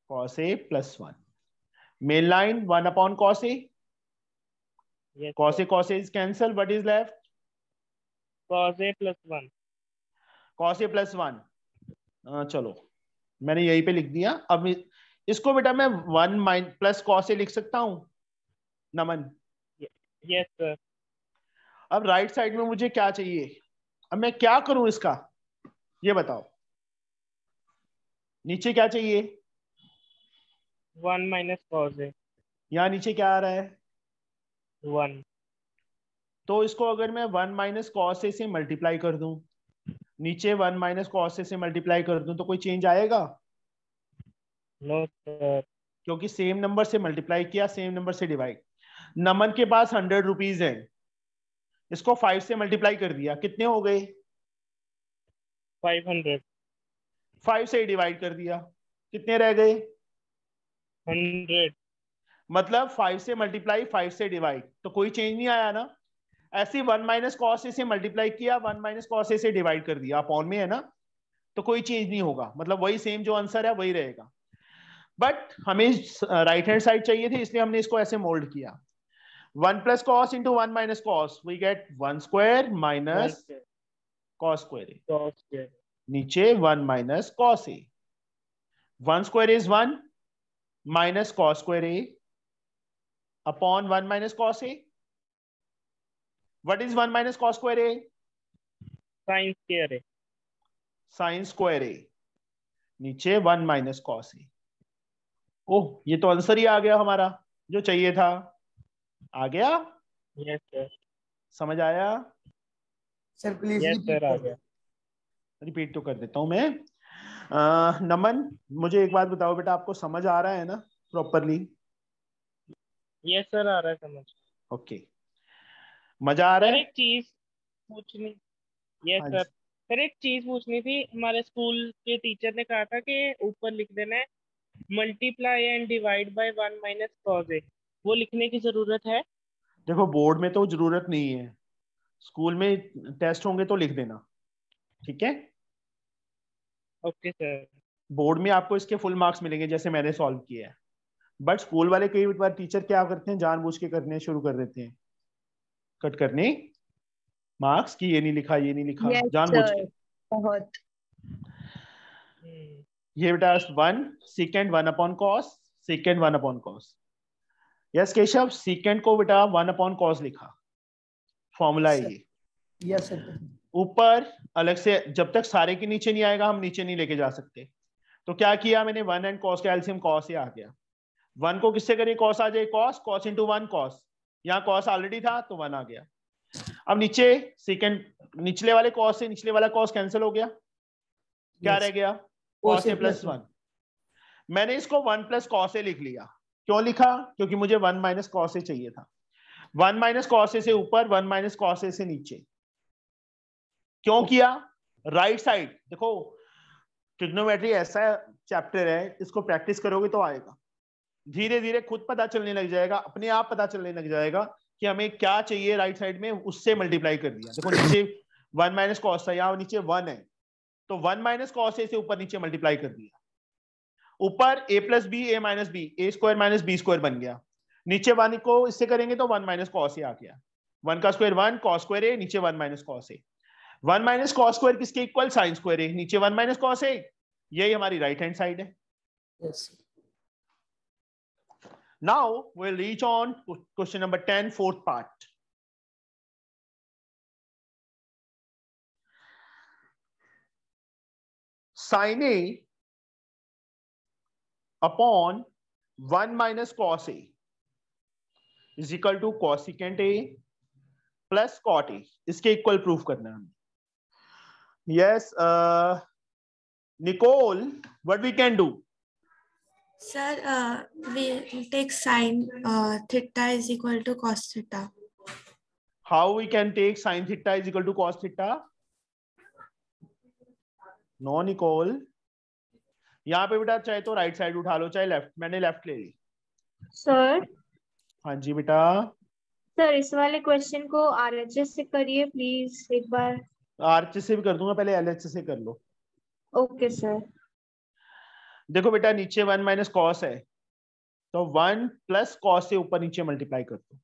Cos A plus 1. Main line, 1 upon cos A. Yes, cos A, cos A is cancelled. What is left? Cos A plus 1. Cos A plus 1. Uh, चलो मैंने यही पे लिख दिया अब इसको बेटा मैं वन माइन प्लस कॉस से लिख सकता हूँ नमन यस सर अब राइट साइड में मुझे क्या चाहिए अब मैं क्या करूं इसका ये बताओ नीचे क्या चाहिए वन माइनस कॉस ए यहाँ नीचे क्या आ रहा है वन तो इसको अगर मैं वन माइनस कॉस ए से मल्टीप्लाई कर दूं नीचे वन माइनस को से से मल्टीप्लाई कर दूं तो कोई चेंज आएगा नो no, क्योंकि सेम नंबर से मल्टीप्लाई किया सेम नंबर से डिवाइड नमन के पास हंड्रेड रुपीज है इसको फाइव से मल्टीप्लाई कर दिया कितने हो गए फाइव हंड्रेड फाइव से डिवाइड कर दिया कितने रह गए हंड्रेड मतलब फाइव से मल्टीप्लाई फाइव से डिवाइड तो कोई चेंज नहीं आया ना ऐसे वन माइनस कॉस ए से मल्टीप्लाई किया वन माइनस कॉस ए से डिवाइड कर दिया अपॉन में है ना तो कोई चेंज नहीं होगा मतलब वही सेम जो आंसर है वही रहेगा बट हमें राइट हैंड साइड चाहिए थी इसलिए हमने इसको ऐसे मोल्ड किया one plus cos into one minus cos we get one square minus cos square नीचे one minus cos A one square is one minus cos square A upon one minus cos A what is 1 minus cos square a sin square a sin square a नीचे 1 minus cos a ओह ये तो answer ही आ गया हमारा जो चाहिए था आ गया yes, sir. समझ आया सर प्लीज yes, sir, आ गया रिपीट तो कर देता हूं मैं आ, नमन मुझे एक बात बताओ बेटा आपको समझ आ रहा है ना प्रॉपरली यस सर आ रहा है समझ ओके okay. मजा आ रहा है चीज पूछनी यस सर सर एक चीज पूछनी थी हमारे स्कूल के टीचर ने कहा था कि ऊपर लिख देना है multiply and divide by one minus cos A वो लिखने की जरूरत है देखो बोर्ड में तो जरूरत नहीं है स्कूल में टेस्ट होंगे तो लिख देना ठीक है ओके सर बोर्ड में आपको इसके फुल मार्क्स मिलेंगे जैसे मैंने सॉल्व किया है बट स्कूल वाले कई बार टीचर क्या करते हैं जानबूझ के करने शुरू कर देते हैं कट करने मार्क्स की ये नहीं लिखा ये नहीं लिखा yes, जान के बहुत hmm. ये बेटा one secant one upon cos secant one upon cos yes Keshav secant को बेटा वन अपॉन कॉस लिखा फॉर्मूला है ये यस ऊपर अलग से जब तक सारे के नीचे नहीं आएगा हम नीचे नहीं लेके जा सकते तो क्या किया मैंने वन एंड कॉस का एल्सियम कॉस ही आ गया वन को किससे करें कॉस आ जाए cos cos into one cos यहाँ कॉस ऑलरेडी था तो वन आ गया अब नीचे सेकेंड निचले वाले कॉस से निचले वाला कॉस कैंसिल हो गया क्या रह गया कॉस ए प्लस वन मैंने इसको वन प्लस कॉस ए लिख लिया क्यों लिखा क्योंकि मुझे वन माइनस कॉस ए चाहिए था वन माइनस कॉस ए से ऊपर वन माइनस कॉस ए से नीचे क्यों oh. किया राइट साइड देखो ट्रिग्नोमेट्री ऐसा चैप्टर है इसको प्रैक्टिस करोगे तो आएगा धीरे धीरे खुद पता चलने लग जाएगा अपने आप पता चलने लग जाएगा कि हमें क्या चाहिए राइट साइड में उससे मल्टीप्लाई कर दिया देखो नीचे वन माइनस कॉस है यहाँ नीचे वन है तो वन माइनस कॉस है इसे ऊपर नीचे मल्टीप्लाई कर दिया ऊपर A plus B A minus B A square minus B square बन गया नीचे वन को इससे करेंगे तो वन माइनस कॉस ए आ गया वन का स्क्वायर वन कॉस स्क्वायर है नीचे वन माइनस कॉस है वन माइनस कॉस स्क्वायर किसके इक्वल साइन स्क्वायर है नीचे वन माइनस कॉस है यही हमारी राइट हैंड साइड है yes. Now we'll reach on question number 10, fourth part. Sine A upon 1 minus cos A is equal to cosecant A plus cot A. Is equal proof करना है हमें yes Nicole what we can Sir, uh, we take sine uh, theta is equal to cos theta. How we can take sine theta is equal to cos theta? No, Nicole. यहाँ पे बेटा चाहे तो right side उठा लो चाहे left मैंने left ले ली sir हाँ जी बेटा सर इस वाले क्वेश्चन को आरएचएस से करिए प्लीज एक बार आरएचएस से भी कर दूंगा पहले एलएचएस से कर लो ओके सर देखो बेटा नीचे वन माइनस कॉस है तो वन प्लस कॉस से ऊपर नीचे मल्टीप्लाई कर दो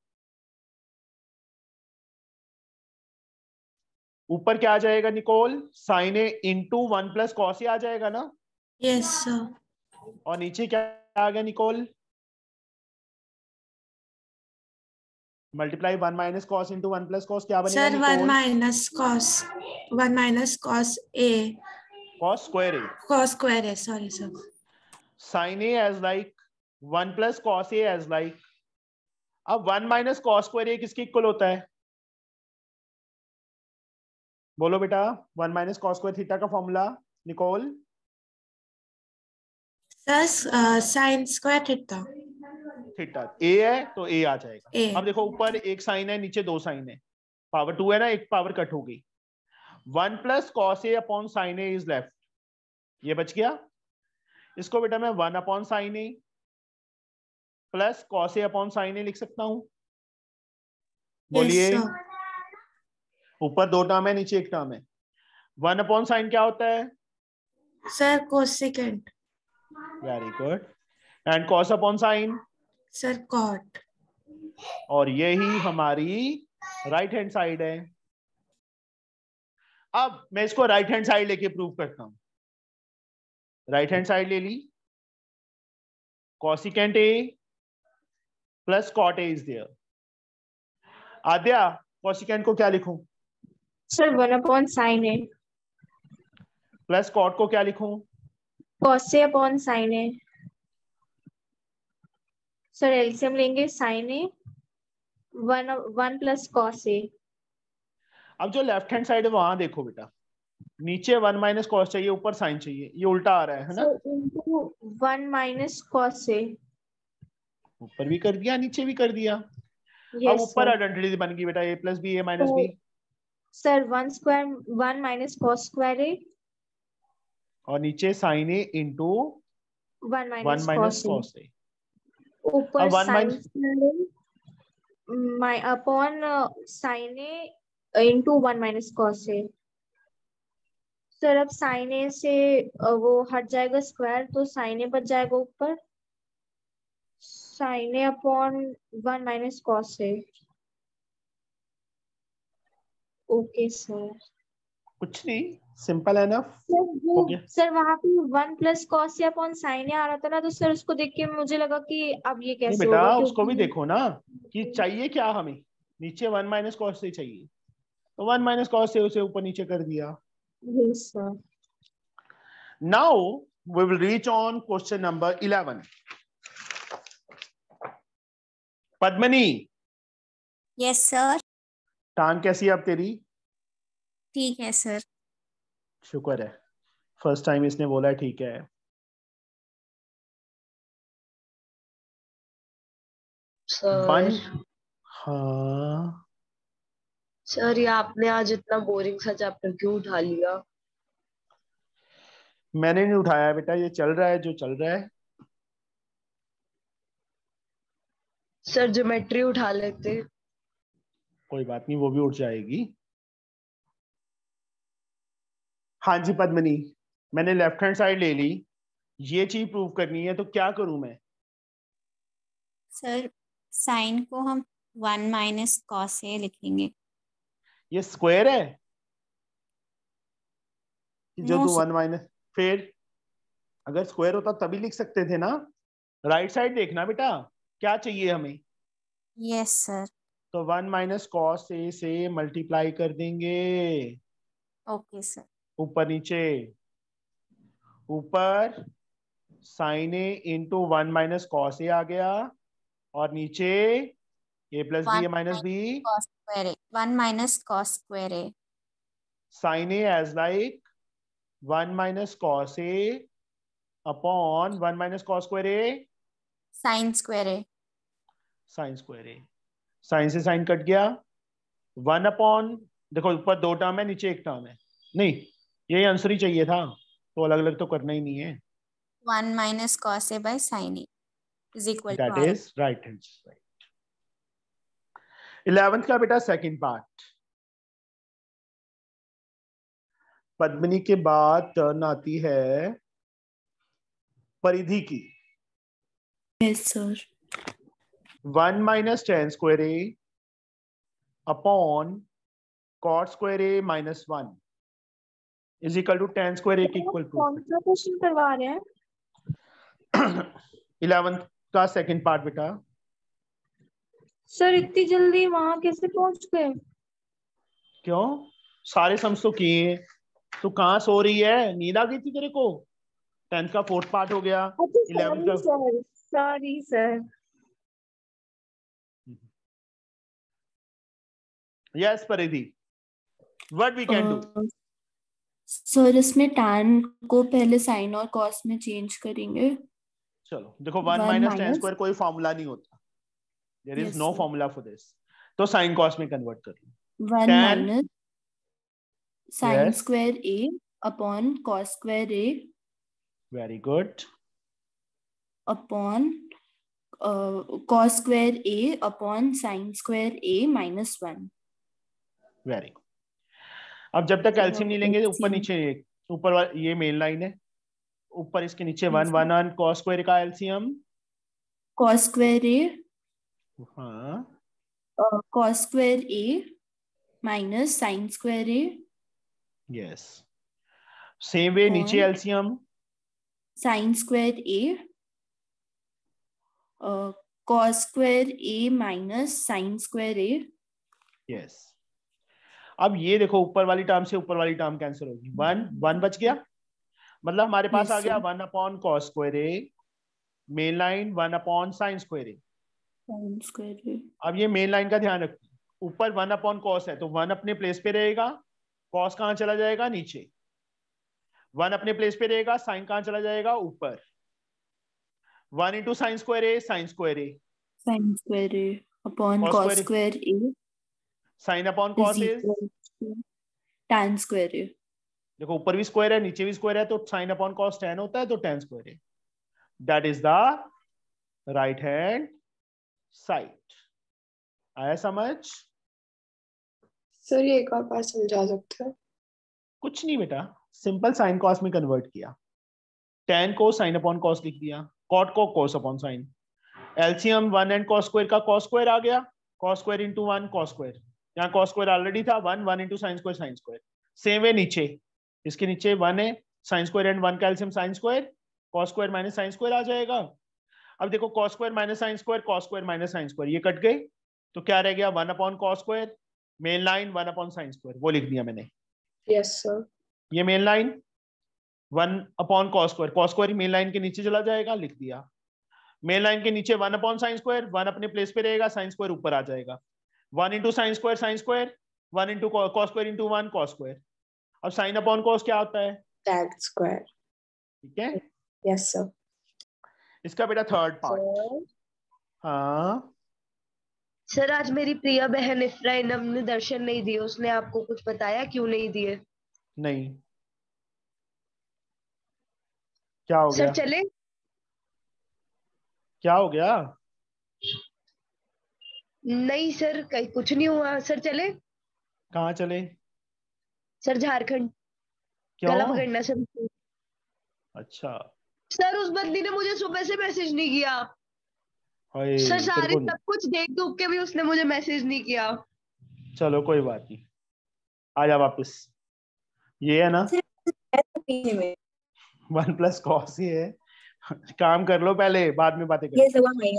ऊपर क्या आ जाएगा Nicole sine A into one plus cos ही आ जाएगा ना यस yes, सर और नीचे क्या आ गया Nicole multiply one minus cos into one plus cos क्या बनेगा sir one minus cos one minus cos A cos square A cos square A sorry sir sine a as like one plus cos A as like अब one minus cos square A किसके equal होता है बोलो बेटा one minus cos square theta का formula Nicole sine square theta theta A है तो ए आ जाएगा A. अब देखो ऊपर एक साइन है नीचे दो साइन है पावर टू है ना एक पावर कट हो गई one plus cos A upon sine A is left ये बच गया इसको बेटा मैं one upon sine A plus cos A upon sine A लिख सकता हूं बोलिए ऊपर दो टर्म है नीचे एक टर्म है वन अपॉन साइन क्या होता है sir secant very good and cos upon sine sir cot और यही हमारी राइट हैंड साइड है अब मैं इसको राइट हैंड साइड लेके प्रूव करता हूं राइट हैंड साइड ले ली cosecant A plus cot A is there Aadya cosecant को क्या लिखूं sir one upon sine A plus cot को क्या लिखूं cos A upon sine A sir LCM लेंगे sine A one one plus cos A अब जो लेफ्ट हैंड साइड है वहां देखो बेटा नीचे वन माइनस कॉस चाहिए ऊपर साइन चाहिए ये उल्टा आ रहा है है ना वन माइनस कॉस से ऊपर भी कर दिया नीचे भी कर दिया yes, अब ऊपर आइडेंटिटी बन गई बेटा A plus B A minus B sir one square one minus cos square A और नीचे sine A into one minus cos A ऊपर one minus upon sine A into one minus cos A sir अब sine A से वो हट जाएगा square तो sign ए बच जाएगा ऊपर sine A upon one minus cos A okay sir कुछ नहीं सिंपल है ना सर, वहाँ पे one plus cos A upon sine A आ रहा था ना तो सर उसको देख के मुझे लगा कि अब ये कैसे बेटा उसको भी देखो ना कि हम्म। चाहिए क्या हमें नीचे वन माइनस कॉस ए चाहिए तो वन माइनस कॉस ए उसे ऊपर नीचे कर दिया Yes, sir. Now we will reach on question number 11. Padmini yes sir टांग कैसी है अब तेरी ठीक है सर शुक्र है फर्स्ट टाइम इसने बोला ठीक है वन हाँ सर ये आपने आज इतना बोरिंग सा चैप्टर क्यों उठा लिया मैंने नहीं उठाया बेटा ये चल रहा है जो चल रहा है सर ज्योमेट्री उठा लेते कोई बात नहीं वो भी उठ जाएगी हाँ जी पद्मनी मैंने लेफ्ट हैंड साइड ले ली ये चीज प्रूव करनी है तो क्या करूं मैं सर साइन को हम वन माइनस कॉस ए लिखेंगे ये स्क्वायर है जो तू वन माइनस फिर अगर स्क्वायर होता तभी लिख सकते थे ना राइट साइड देखना बेटा क्या चाहिए हमें यस सर तो वन माइनस कॉस ए से मल्टीप्लाई कर देंगे ओके सर ऊपर नीचे ऊपर sine A into one minus cos A आ गया और नीचे ए minus b cos square a 1 minus cos square a sin a as like 1 minus cos a upon 1 minus cos square a sin square a sin square a sin se sin kat gaya 1 upon देखो ऊपर दो term है नीचे एक term है नहीं यही answer ही चाहिए था तो अलग अलग तो करना ही नहीं है इलेवेंथ का बेटा सेकंड पार्ट पद्मिनी के बाद टर्न आती है परिधि की one minus tan square A upon cot square A minus one is equal to tan square equal to कौन सा क्वेश्चन करवा रहे हैं इलेवंथ का सेकंड पार्ट बेटा सर इतनी जल्दी वहां कैसे पहुंच गए क्यों सारे सम्स तो किए तो तू सो रही है नींद आ गई थी तेरे को टेंथ का फोर्थ पार्ट हो गया अच्छा, का सॉरी सर यस परिधि what we can do sir इसमें टैन को पहले साइन और कॉस में चेंज करेंगे चलो देखो वन माइनस टेन स्क्वायर कोई फॉर्मूला नहीं होता there is no formula for this तो साइन कॉस में कन्वर्ट कर लो 1 minus sine square upon cos square A very good upon cos square A upon uh, sin square a minus one. Very good. अब जब तक calcium नहीं लेंगे ऊपर नीचे ऊपर ये मेन लाइन है ऊपर इसके नीचे one one one cos square का एलसीएम कॉस स्क्वायर ए हाँ। cos square a minus sin square a yes sin square a uh, cos square a minus sin square a yes अब ये देखो ऊपर वाली टर्म से ऊपर वाली टर्म कैंसिल होगी वन वन बच गया मतलब हमारे पास yes, आ गया one upon cos square A main line one upon sine square A अब ये मेन लाइन का ध्यान रखिए ऊपर वन अपॉन कॉस है तो वन अपने प्लेस पे रहेगा कॉस कहाँ चला जाएगा नीचे वन अपने प्लेस पे रहेगा साइन कहाँ चला जाएगा ऊपर one into sine square A sine square A sine square A upon cos square A sine upon cos A tan square A देखो ऊपर भी स्क्वायर है नीचे भी स्क्वायर है तो साइन अपॉन कॉस tan होता है तो tan square A that is the right hand side आया समझ सर ये एक और बार समझा सकते हैं कुछ नहीं बेटा सिंपल साइन कॉस में कन्वर्ट किया टेन को साइन अपॉन कॉस लिख दिया कॉट को cos upon sine LCM one and cos square का कॉस स्क्वायर आ गया cos square into one cos square यहाँ कॉस स्क्वायर ऑलरेडी था one one into sine square sine square same way नीचे इसके नीचे वन है साइन स्क्वायर एंड वन का LCM sine square cos square minus sine square आ जाएगा अब देखो cos square minus sine square cos square minus sine square ये कट गए तो क्या रह गया one upon cos square main line one upon sine square वो लिख दिया मैंने यस सर ये main line one upon cos square cos square main line के नीचे चला जाएगा लिख दिया मेन लाइन के नीचे one upon sine square one अपने प्लेस पे रहेगा साइन स्क्वायर ऊपर आ जाएगा one into sine square sine square one into cos square into one cos square अब साइन अपॉन कॉस क्या होता है ठीक है यस सर इसका बेटा थर्ड पार्ट हाँ सर आज मेरी प्रिया बहन इफ्राइनम ने दर्शन नहीं दिए उसने आपको कुछ बताया क्यों नहीं दिए नहीं क्या हो गया सर चले क्या हो गया नहीं सर कहीं कुछ नहीं हुआ सर चले कहाँ चले सर झारखंड क्या गला सर अच्छा सर उस बंदी ने मुझे सुबह से मैसेज नहीं किया सर सारे सब कुछ देख दुख के भी उसने मुझे मैसेज नहीं किया चलो कोई बात नहीं आ जा वापस ये है ना वन प्लस कॉस ही है काम कर लो पहले बाद में बातें करें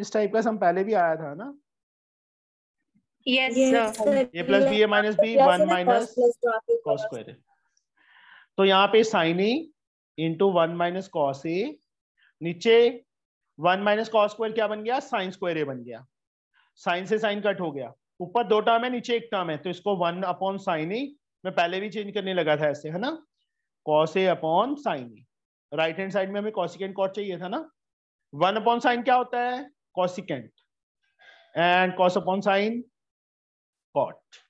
इस टाइप का सम पहले भी आया था ना yes, yes sir. a plus b one minus cos square तो यहाँ पे sine A into one minus cos A नीचे वन माइनस कॉस स्क्वायर क्या बन गया साइन स्क्वायर ए बन गया साइन से साइन कट हो गया ऊपर दो टर्म है नीचे एक टर्म है तो इसको वन अपॉन साइन ए मैं पहले भी चेंज करने लगा था ऐसे है ना cos A upon sine A right hand side में हमें कॉसिकेंट कॉट चाहिए था ना वन अपॉन साइन क्या होता है cosecant and cos upon sine pot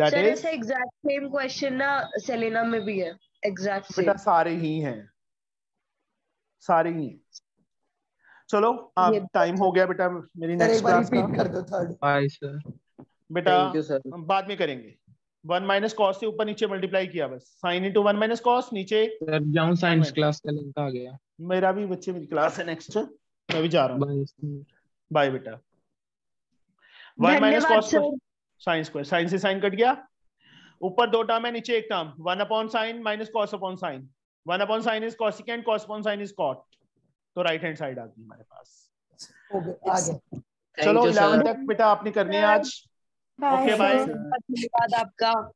that Sir, is exact same question na selena में भी है exact same बेटा सारे ही हैं सारे ही हैं चलो आप टाइम हो गया बेटा मेरी नेक्स्ट क्लास का कर दो थर्ड बाय सर बेटा बाद में करेंगे वन माइनस कॉस से ऊपर नीचे मल्टीप्लाई किया बस sine into one minus cos नीचे सर जाऊं साइंस क्लास का लिंक आ गया मेरा भी बच्चे मेरी क्लास है नेक्स्ट मैं भी जा रहा हूँ बाय बेटा one minus cos sine square sine से साइन कट गया ऊपर दो टर्म है नीचे एक term one upon sine minus cos upon sine one upon sine is cosec and cos upon sine is cot तो राइट हैंड साइड आ गई हमारे पास चलो इलेवन तक बेटा आपने करनी है आज ओके बाय धन्यवाद आपका